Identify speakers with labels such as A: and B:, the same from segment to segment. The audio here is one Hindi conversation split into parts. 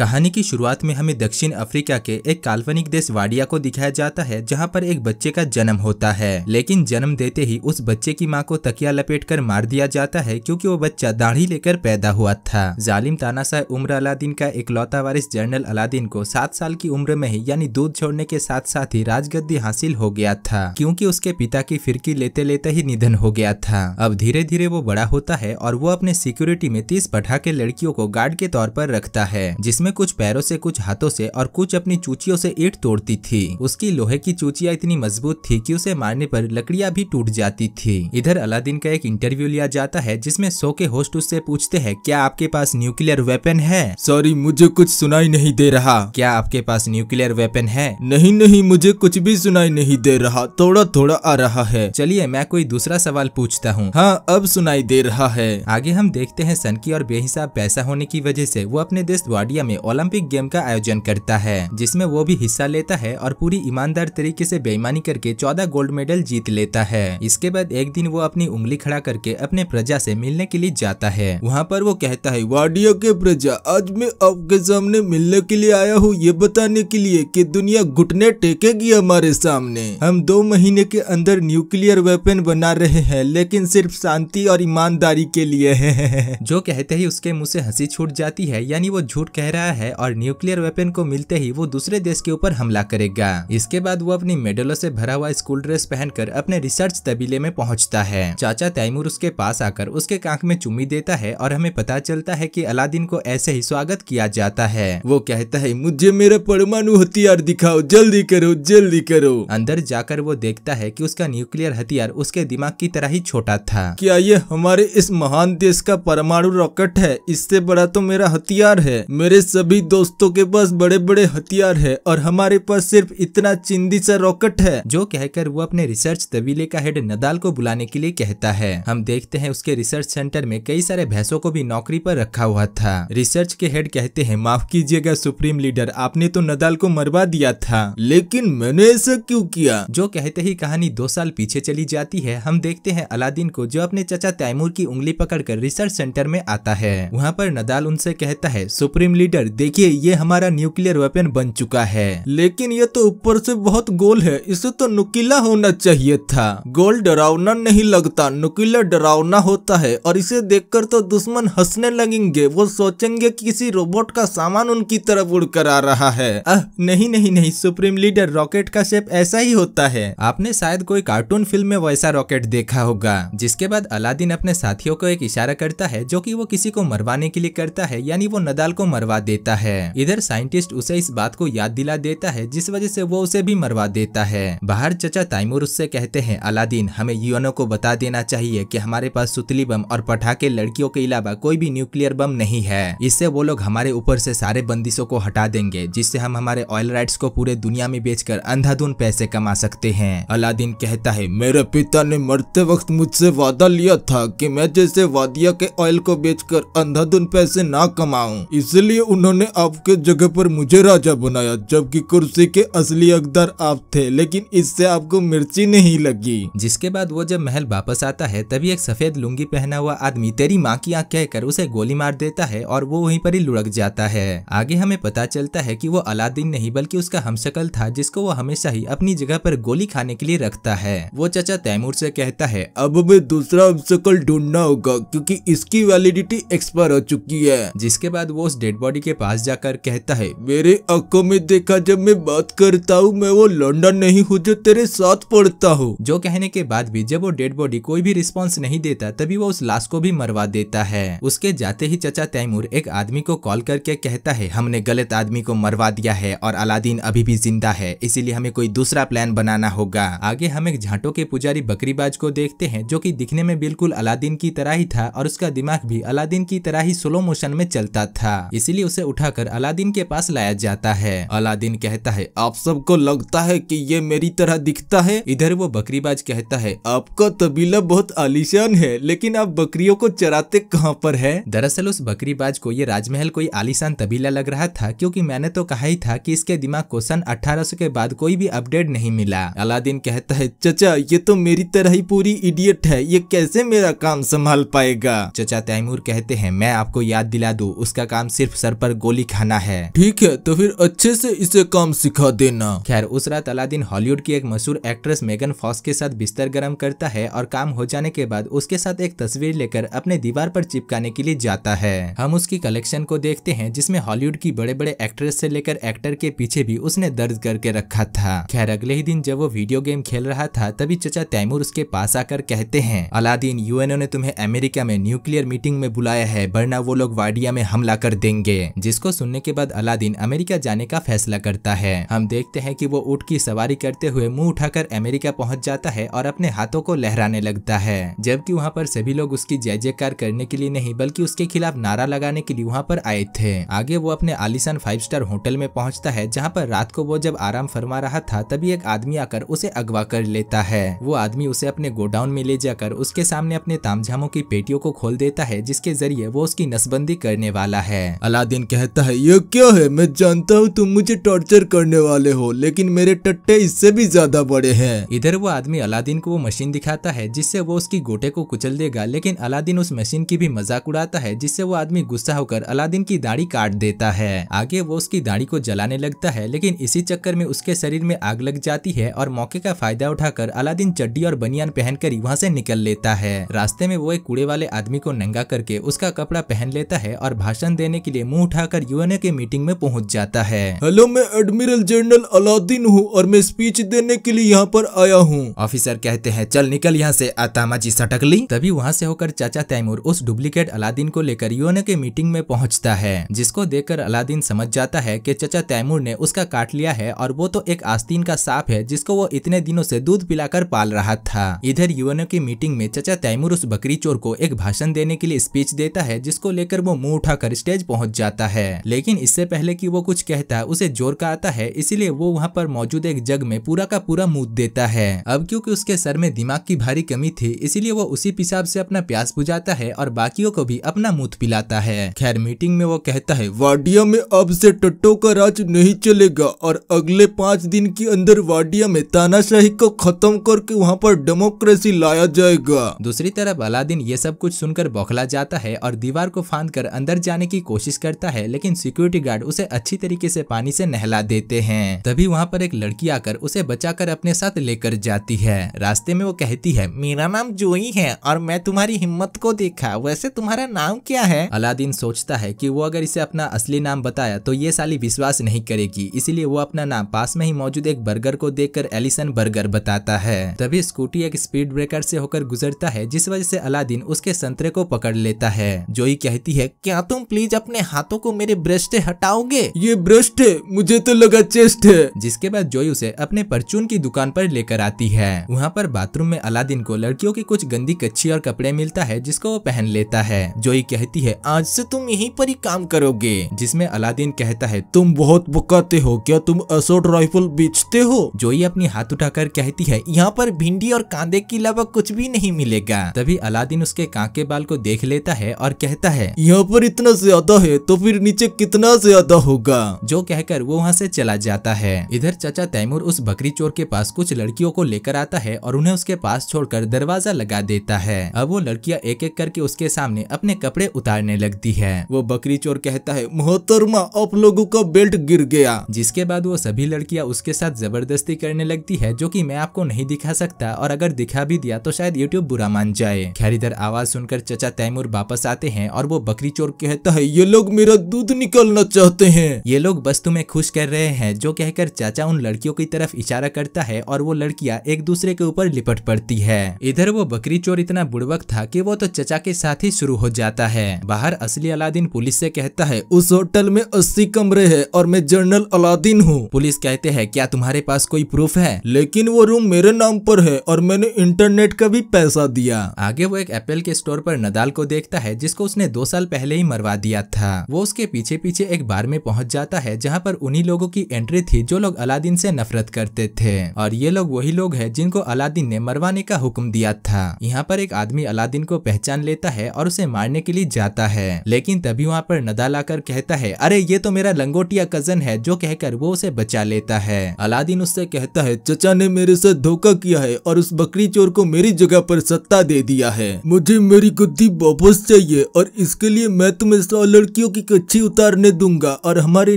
A: कहानी की शुरुआत में हमें दक्षिण अफ्रीका के एक काल्पनिक देश वाडिया को दिखाया जाता है जहां पर एक बच्चे का जन्म होता है लेकिन जन्म देते ही उस बच्चे की मां को तकिया लपेट कर मार दिया जाता है क्योंकि वो बच्चा दाढ़ी लेकर पैदा हुआ था जालिम तानाशाह उम्र अलादीन का इकलौता वारिस जनरल अलादीन को सात साल की उम्र में ही यानी दूध छोड़ने के साथ साथ ही राजगद्दी हासिल हो गया था क्योंकि उसके पिता की फिरकी लेते लेते ही निधन हो गया था अब धीरे धीरे वो बड़ा होता है और वो अपने सिक्योरिटी में तीस पटाखे लड़कियों को गार्ड के तौर पर रखता है जिसमे उसमें कुछ पैरों से कुछ हाथों से और कुछ अपनी चूचियों से ईट तोड़ती थी उसकी लोहे की चूचिया इतनी मजबूत थी कि उसे मारने पर लकड़ियां भी टूट जाती थी इधर अलादीन का एक इंटरव्यू लिया जाता है जिसमें सो के होस्ट उससे पूछते हैं क्या आपके पास न्यूक्लियर वेपन है सॉरी मुझे कुछ सुनाई नहीं दे रहा क्या आपके पास न्यूक्लियर वेपन है नहीं नहीं मुझे कुछ भी सुनाई नहीं दे रहा थोड़ा थोड़ा आ रहा है चलिए मैं कोई दूसरा सवाल पूछता हूँ हाँ अब सुनाई दे रहा है आगे हम देखते हैं सनकी और बेहिसाब पैसा होने की वजह से वो अपने देश वाडिया में ओलंपिक गेम का आयोजन करता है जिसमें वो भी हिस्सा लेता है और पूरी ईमानदार तरीके से बेईमानी करके चौदह गोल्ड मेडल जीत लेता है इसके बाद एक दिन वो अपनी उंगली खड़ा करके अपने प्रजा से मिलने के लिए जाता
B: है वहाँ पर वो कहता है वाडिया के प्रजा आज मैं आपके सामने मिलने के लिए आया हूँ ये बताने के लिए की दुनिया घुटने टेकेगी हमारे सामने हम दो महीने के अंदर न्यूक्लियर वेपन बना रहे हैं लेकिन सिर्फ शांति और
A: ईमानदारी के लिए है जो कहते ही उसके मुँह से हंसी छूट जाती है यानी वो झूठ कह रहा बनाया है और न्यूक्लियर वेपन को मिलते ही वो दूसरे देश के ऊपर हमला करेगा इसके बाद वो अपनी मेडलों से भरा हुआ स्कूल ड्रेस पहनकर अपने रिसर्च तबीले में पहुंचता है चाचा तैमूर उसके पास आकर उसके कांख में चुम्मी देता है और हमें पता चलता है की अलादीन को ऐसे ही स्वागत किया जाता है वो कहता है मुझे मेरा परमाणु हथियार दिखाओ जल्दी करो जल्दी करो अंदर जाकर वो देखता है की उसका
B: न्यूक्लियर हथियार उसके दिमाग की तरह ही छोटा था क्या ये हमारे इस महान देश का परमाणु रॉकेट है इससे बड़ा तो मेरा हथियार है मेरे सभी दोस्तों के पास बड़े बड़े हथियार है और हमारे पास सिर्फ इतना चिंदी सा रॉकेट है
A: जो कहकर वो अपने रिसर्च तबीले का हेड नदाल को बुलाने के लिए कहता है हम देखते हैं उसके रिसर्च सेंटर में कई सारे भैंसों को भी नौकरी पर रखा हुआ था रिसर्च के हेड कहते हैं माफ कीजिएगा सुप्रीम लीडर आपने तो नदाल को मरवा दिया था लेकिन मैंने ऐसा क्यों किया जो कहते ही कहानी दो साल पीछे चली जाती है हम देखते हैं अलादीन को जो अपने चाचा तैमूर की उंगली पकड़कर रिसर्च सेंटर में आता है वहाँ पर नदाल उनसे कहता है सुप्रीम लीडर न्यूक्लियर देखिए
B: ये हमारा न्यूक्लियर वेपन बन चुका है लेकिन ये तो ऊपर से बहुत गोल है इसे तो नुकीला होना चाहिए था गोल डरावना नहीं लगता नुकीला डरावना होता है और इसे देखकर तो दुश्मन हंसने लगेंगे वो सोचेंगे कि किसी रोबोट का सामान उनकी तरफ उड़ कर आ रहा है अह नहीं नहीं नहीं सुप्रीम लीडर रॉकेट का शेप ऐसा ही होता
A: है आपने शायद कोई कार्टून फिल्म में वैसा रॉकेट देखा होगा जिसके बाद अलादीन अपने साथियों को एक इशारा करता है जो की वो किसी को मरवाने के लिए करता है यानी वो नदाल को मरवा देता है इधर साइंटिस्ट उसे इस बात को याद दिला देता है जिस वजह से वो उसे भी मरवा देता है बाहर चचा ताइमूर उससे कहते हैं अलादीन हमें यूएनओ को बता देना चाहिए कि हमारे पास सुतली बम और पटाखे लड़कियों के अलावा कोई भी न्यूक्लियर बम नहीं है इससे वो लोग हमारे ऊपर से सारे बंदिशों को हटा देंगे जिससे हम हमारे ऑयल राइट्स को पूरे दुनिया में बेचकर अंधाधुन पैसे कमा सकते
B: हैं अलादीन कहता है मेरे पिता ने मरते वक्त मुझसे वादा लिया था कि मैं जैसे वादिया के ऑयल को बेचकर अंधाधुन पैसे ना कमाऊं इसलिए उन्होंने आपके जगह पर मुझे राजा बनाया जबकि कुर्सी के असली अकदार आप थे लेकिन इससे आपको मिर्ची नहीं लगी जिसके बाद वो जब महल वापस आता है तभी एक सफेद लुंगी
A: पहना हुआ आदमी तेरी माँ की आँख कहकर उसे गोली मार देता है और वो वहीं पर ही लुढ़क जाता है आगे हमें पता चलता है की वो अलादीन नहीं बल्कि उसका हम था जिसको वो हमेशा ही अपनी जगह पर गोली खाने के लिए रखता है वो चाचा तैमूर से कहता है
B: अब हमें दूसरा हमशकल ढूंढना होगा क्योंकि इसकी वैलिडिटी एक्सपायर हो चुकी है जिसके बाद वो उस डेड बॉडी के के पास जाकर कहता है मेरे आंखों में देखा जब मैं बात करता हूँ मैं वो लंडन नहीं हूँ जो तेरे
A: साथ पढ़ता हूँ जो कहने के बाद भी जब वो डेड बॉडी कोई भी रिस्पॉन्स नहीं देता तभी वो उस लाश को भी मरवा देता है उसके जाते ही चचा तैमूर एक आदमी को कॉल करके कहता है हमने गलत आदमी को मरवा दिया है और अलादीन अभी भी जिंदा है इसीलिए हमें कोई दूसरा प्लान बनाना होगा आगे हम एक झाटो के पुजारी बकरीबाज को देखते हैं जो कि दिखने में बिल्कुल अलादीन की तरह ही था और उसका दिमाग भी अलादीन की तरह ही स्लो मोशन में चलता था इसीलिए उसे से उठाकर अलादीन
B: के पास लाया जाता है अलादीन कहता है आप सबको लगता है कि ये मेरी तरह दिखता है इधर वो बकरीबाज कहता है आपका तबीला बहुत आलिशान है लेकिन आप बकरियों
A: को चराते कहाँ पर है दरअसल उस बकरीबाज को ये राजमहल कोई आलिशान तबीला लग रहा था क्यूँकी मैंने तो कहा ही था की इसके दिमाग को सन सौ के बाद कोई भी अपडेट नहीं मिला अलादीन कहता है चचा ये तो मेरी तरह ही पूरी इडियट है ये कैसे मेरा काम संभाल पाएगा चचा तैमूर कहते हैं मैं आपको याद दिला दू उसका काम सिर्फ सर पर पर गोली खाना है ठीक है तो फिर अच्छे से इसे काम सिखा देना खैर उस रात अलादीन हॉलीवुड की एक मशहूर एक्ट्रेस मेगन फॉक्स के साथ बिस्तर गर्म करता है और काम हो जाने के बाद उसके साथ एक तस्वीर लेकर अपने दीवार पर चिपकाने के लिए जाता है हम उसकी कलेक्शन को देखते हैं जिसमें हॉलीवुड की बड़े बड़े एक्ट्रेस से लेकर एक्टर के पीछे भी उसने दर्ज करके रखा था खैर अगले ही दिन जब वो वीडियो गेम खेल रहा था तभी चचा तैमूर उसके पास आकर कहते हैं अलादीन यूएनओ ने तुम्हें अमेरिका में न्यूक्लियर मीटिंग में बुलाया है वरना वो लोग वाडिया में हमला कर देंगे जिसको सुनने के बाद अलादीन अमेरिका जाने का फैसला करता है हम देखते हैं कि वो ऊँट की सवारी करते हुए मुंह उठाकर अमेरिका पहुंच जाता है और अपने हाथों को लहराने लगता है जबकि वहाँ पर सभी लोग उसकी जय जयकार करने के लिए नहीं बल्कि उसके खिलाफ नारा लगाने के लिए वहाँ पर आए थे आगे वो अपने आलिशान फाइव स्टार होटल में पहुँचता है जहाँ पर रात को वो जब आराम फरमा रहा था तभी एक आदमी आकर उसे अगवा कर लेता है वो आदमी उसे अपने गोडाउन में ले जाकर उसके सामने अपने तामझामों की पेटियों को खोल देता है जिसके जरिए वो उसकी नसबंदी करने वाला है अलादीन एलियन कहता
B: है ये क्या है मैं जानता हूँ तुम मुझे टॉर्चर करने वाले हो लेकिन मेरे टट्टे इससे भी ज्यादा बड़े हैं
A: इधर वो आदमी अलादीन को वो मशीन दिखाता है जिससे वो उसकी गोटे को कुचल देगा लेकिन अलादीन उस मशीन की भी मजाक उड़ाता है जिससे वो आदमी गुस्सा होकर अलादीन की दाढ़ी काट देता है आगे वो उसकी दाढ़ी को जलाने लगता है लेकिन इसी चक्कर में उसके शरीर में आग लग जाती है और मौके का फायदा उठाकर अलादीन चड्डी और बनियान पहनकर वहाँ से निकल लेता है रास्ते में वो एक कूड़े वाले आदमी को नंगा करके उसका कपड़ा पहन लेता है और भाषण देने के लिए मुंह उठाकर यूएनए के मीटिंग में पहुंच जाता है
B: हेलो मैं एडमिरल जनरल अलाउद्दीन हूँ और मैं स्पीच देने के लिए यहाँ पर
A: आया हूँ ऑफिसर कहते हैं चल निकल यहाँ से आतामा जी सटक ली तभी वहाँ से होकर चाचा तैमूर उस डुप्लीकेट अलादीन को लेकर यूएनए के मीटिंग में पहुँचता है जिसको देखकर अलादीन समझ जाता है की चाचा तैमूर ने उसका काट लिया है और वो तो एक आस्तीन का साफ है जिसको वो इतने दिनों ऐसी दूध पिलाकर पाल रहा था इधर यूएनओ की मीटिंग में चाचा तैमूर उस बकरी चोर को एक भाषण देने के लिए स्पीच देता है जिसको लेकर वो मुंह उठाकर स्टेज पहुंच जाता जाता है लेकिन इससे पहले कि वो कुछ कहता उसे जोर का आता है इसीलिए वो वहाँ पर मौजूद एक जग में पूरा का पूरा मुंह देता है अब क्योंकि उसके सर में दिमाग की भारी कमी थी इसीलिए वो उसी पिसाब से अपना प्यास बुझाता है और बाकियों को भी अपना मुंह पिलाता है खैर मीटिंग में वो कहता है
B: वाडिया में अब से टट्टो का राज नहीं चलेगा और अगले पाँच दिन के अंदर वाडिया में तानाशाही को खत्म करके वहाँ पर डेमोक्रेसी लाया जाएगा
A: दूसरी तरफ अलादीन ये सब कुछ सुनकर बौखला जाता है और दीवार को फांद कर अंदर जाने की कोशिश करता होता है लेकिन सिक्योरिटी गार्ड उसे अच्छी तरीके से पानी से नहला देते हैं तभी वहाँ पर एक लड़की आकर उसे बचाकर अपने साथ लेकर जाती है रास्ते में वो कहती है मेरा नाम जोई है और मैं तुम्हारी हिम्मत को देखा वैसे तुम्हारा नाम क्या है अलादीन सोचता है की वो अगर इसे अपना असली नाम बताया तो ये साली विश्वास नहीं करेगी इसीलिए वो अपना नाम पास में ही मौजूद एक बर्गर को कर एलिसन बर्गर बताता है तभी स्कूटी एक स्पीड ब्रेकर से होकर गुजरता है जिस वजह से अलादीन उसके संतरे को पकड़ लेता है जोई कहती है क्या तुम प्लीज अपने हाथों को मेरे ब्रस्ट हटाओगे ये ब्रस्ट मुझे तो लगा चेस्ट है जिसके बाद जोई उसे अपने परचून की दुकान पर लेकर आती है वहाँ पर बाथरूम में अलादीन को लड़कियों की कुछ गंदी कच्ची और कपड़े मिलता है जिसको वो पहन लेता है जोई कहती है आज से तुम यहीं पर ही काम करोगे जिसमें अलादीन कहता है तुम बहुत बुकाते हो क्या तुम असोट राइफल बेचते हो जोई अपनी हाथ उठाकर कहती है यहाँ पर भिंडी और कांदे के अलावा कुछ भी नहीं मिलेगा तभी अलादीन उसके कांके बाल को देख लेता है और कहता है
B: यहाँ पर इतना ज्यादा है तो फिर फिर नीचे कितना ज्यादा होगा
A: जो कहकर वो वहाँ से चला जाता है इधर चाचा तैमूर उस बकरी चोर के पास कुछ लड़कियों को लेकर आता है और उन्हें उसके पास छोड़कर दरवाजा लगा देता है अब वो लड़कियाँ एक एक करके उसके सामने अपने कपड़े उतारने लगती है वो बकरी चोर कहता है
B: मोहतरमा आप लोगों का
A: बेल्ट गिर गया जिसके बाद वो सभी लड़कियाँ उसके साथ जबरदस्ती करने लगती है जो की मैं आपको नहीं दिखा सकता और अगर दिखा भी दिया तो शायद यूट्यूब बुरा मान जाए खैर इधर आवाज सुनकर चाचा तैमूर वापस आते हैं और वो बकरी चोर कहता है ये लोग मेरा दूध निकलना चाहते हैं ये लोग बस तुम्हें खुश कर रहे हैं जो कहकर चाचा उन लड़कियों की तरफ इशारा करता है और वो लड़कियां एक दूसरे के ऊपर लिपट पड़ती है इधर वो बकरी चोर इतना बुड़बक था कि वो तो चचा के साथ ही शुरू हो जाता है बाहर असली अलादीन पुलिस से कहता है उस होटल में अस्सी कमरे है
B: और मैं जनरल अलादीन हूँ पुलिस कहते हैं क्या तुम्हारे पास कोई प्रूफ है लेकिन वो रूम मेरे नाम पर है और मैंने इंटरनेट का भी पैसा दिया आगे वो एक एप्पल के स्टोर पर नदाल को
A: देखता है जिसको उसने दो साल पहले ही मरवा दिया था वो उसके पीछे पीछे एक बार में पहुंच जाता है जहां पर उन्हीं लोगों की एंट्री थी जो लोग अलादीन से नफरत करते थे और ये लोग वही लोग हैं जिनको अलादीन ने मरवाने का हुक्म दिया था यहाँ पर एक आदमी अलादीन को पहचान लेता है और उसे मारने के लिए जाता है लेकिन तभी वहाँ पर नदाल ला कहता है अरे ये तो मेरा लंगोटिया
B: कजन है जो कहकर वो उसे बचा लेता है अलादीन उससे कहता है चचा ने मेरे साथ धोखा किया है और उस बकरी चोर को मेरी जगह पर सत्ता दे दिया है मुझे मेरी गुद्दी वापस चाहिए और इसके लिए मैं तुम्हें सौ लड़कियों की अच्छी उतारने दूंगा और हमारे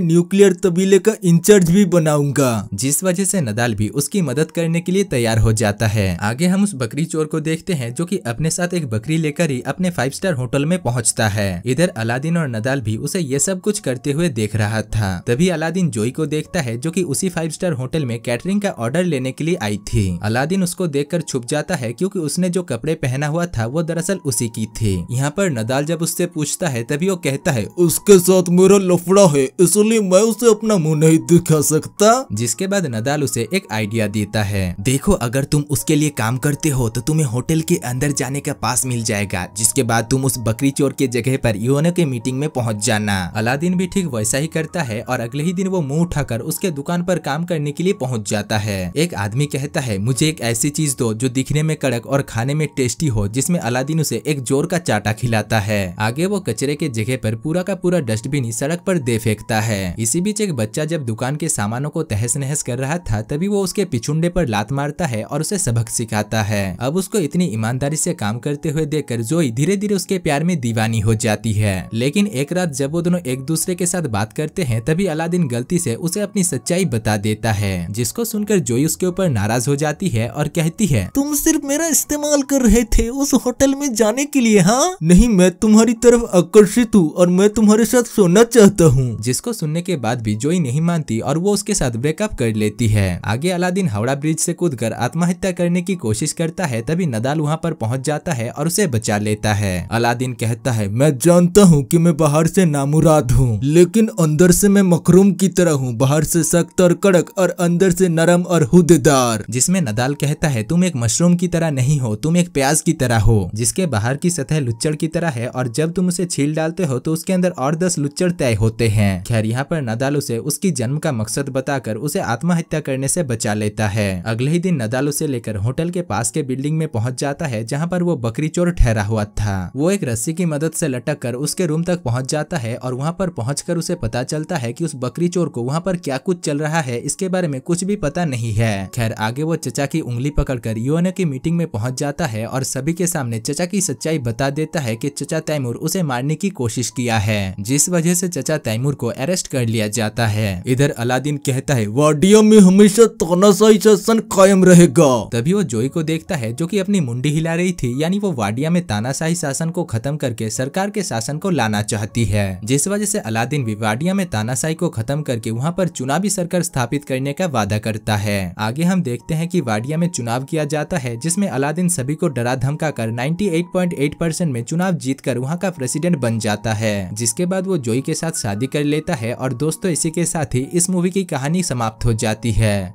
B: न्यूक्लियर तबीले का इंचार्ज भी बनाऊंगा
A: जिस वजह ऐसी नदाल भी उसकी मदद करने के लिए तैयार हो जाता है आगे हम उस बकरी चोर को देखते हैं जो की अपने साथ एक बकरी लेकर ही अपने फाइव स्टार होटल में पहुँचता है इधर अलादीन और नदाल भी उसे ये सब कुछ करते हुए देख रहा था तभी अलादीन जोई को देखता है जो की उसी फाइव स्टार होटल में कैटरिंग का ऑर्डर लेने के लिए आई थी अलादीन उसको देखकर छुप जाता है क्योंकि उसने जो कपड़े पहना हुआ था वो दरअसल उसी की थी यहाँ पर नदाल जब उससे पूछता है तभी वो कहता है उस उसके साथ मेरा लफड़ा है इसलिए मैं उसे अपना मुंह नहीं दिखा सकता जिसके बाद नदाल उसे एक आइडिया देता है देखो अगर तुम उसके लिए काम करते हो तो तुम्हें होटल के अंदर जाने का पास मिल जाएगा जिसके बाद तुम उस बकरी चोर के जगह पर योनो के मीटिंग में पहुँच जाना अलादीन भी ठीक वैसा ही करता है और अगले ही दिन वो मुँह उठा उसके दुकान पर काम करने के लिए पहुँच जाता है एक आदमी कहता है मुझे एक ऐसी चीज दो जो दिखने में कड़क और खाने में टेस्टी हो जिसमे अलादीन उसे एक जोर का चाटा खिलाता है आगे वो कचरे के जगह पर पूरा का पूरा पूरा डस्टबिन सड़क पर दे फेंकता है इसी बीच एक बच्चा जब दुकान के सामानों को तहस नहस कर रहा था तभी वो उसके पिछुंडे पर लात मारता है और उसे सबक सिखाता है अब उसको इतनी ईमानदारी से काम करते हुए देखकर जोई धीरे धीरे उसके प्यार में दीवानी हो जाती है लेकिन एक रात जब वो दोनों एक दूसरे के साथ बात करते हैं तभी अलादीन गलती से उसे अपनी सच्चाई बता देता है जिसको सुनकर जोई उसके ऊपर नाराज हो जाती है और कहती है
B: तुम सिर्फ मेरा इस्तेमाल कर रहे थे उस होटल में जाने के लिए हाँ नहीं मैं तुम्हारी तरफ आकर्षित हूँ और मैं तुम्हारे तुम्हारे साथ सोना चाहता हूँ
A: जिसको सुनने के बाद भी जोई नहीं मानती और वो उसके साथ ब्रेकअप कर लेती है आगे अलादीन हावड़ा ब्रिज से कूदकर आत्महत्या करने की कोशिश करता है तभी नदाल वहाँ पर पहुँच जाता है और उसे बचा लेता है अलादीन
B: कहता है मैं जानता हूँ की मैं बाहर ऐसी नामुराद हूँ लेकिन अंदर से मैं मखरूम की तरह हूँ बाहर से सख्त और कड़क और अंदर से नरम और हुदेदार जिसमें नदाल
A: कहता है तुम एक मशरूम की तरह नहीं हो तुम एक प्याज की तरह हो जिसके बाहर की सतह लुच्चड़ की तरह है और जब तुम उसे छील डालते हो तो उसके अंदर और और दस लुच्चड़ तय होते हैं खैर यहाँ पर नदाल उसे उसकी जन्म का मकसद बताकर उसे आत्महत्या करने से बचा लेता है अगले ही दिन नदाल उसे लेकर होटल के पास के बिल्डिंग में पहुंच जाता है जहाँ पर वो बकरी चोर ठहरा हुआ था वो एक रस्सी की मदद से लटक कर उसके रूम तक पहुँच जाता है और वहाँ पर कर उसे पता चलता है की उस बकरी चोर को वहाँ पर क्या कुछ चल रहा है इसके बारे में कुछ भी पता नहीं है खैर आगे वो चचा की उंगली कर योनो की मीटिंग में पहुँच जाता है और सभी के सामने चचा की सच्चाई बता देता है की चचा तैमूर उसे मारने की कोशिश किया है जिस वजह से चचा तैमूर को अरेस्ट कर लिया जाता है इधर अलादीन कहता है
B: वाडिया में हमेशा तानाशाही शासन कायम रहेगा
A: तभी वो जोई को देखता है जो कि अपनी मुंडी हिला रही थी यानी वो वाडिया में तानाशाही शासन को खत्म करके सरकार के शासन को लाना चाहती है जिस वजह से अलादीन भी वाडिया में तानाशाही को खत्म करके वहाँ पर चुनावी सरकार स्थापित करने का वादा करता है आगे हम देखते हैं की वाडिया में चुनाव किया जाता है जिसमे अलादीन सभी को डरा धमका कर नाइन्टी में चुनाव जीत कर वहाँ का प्रेसिडेंट बन जाता है जिसके बाद वो जोई के साथ शादी कर लेता है और दोस्तों इसी के साथ ही इस मूवी की कहानी समाप्त हो जाती है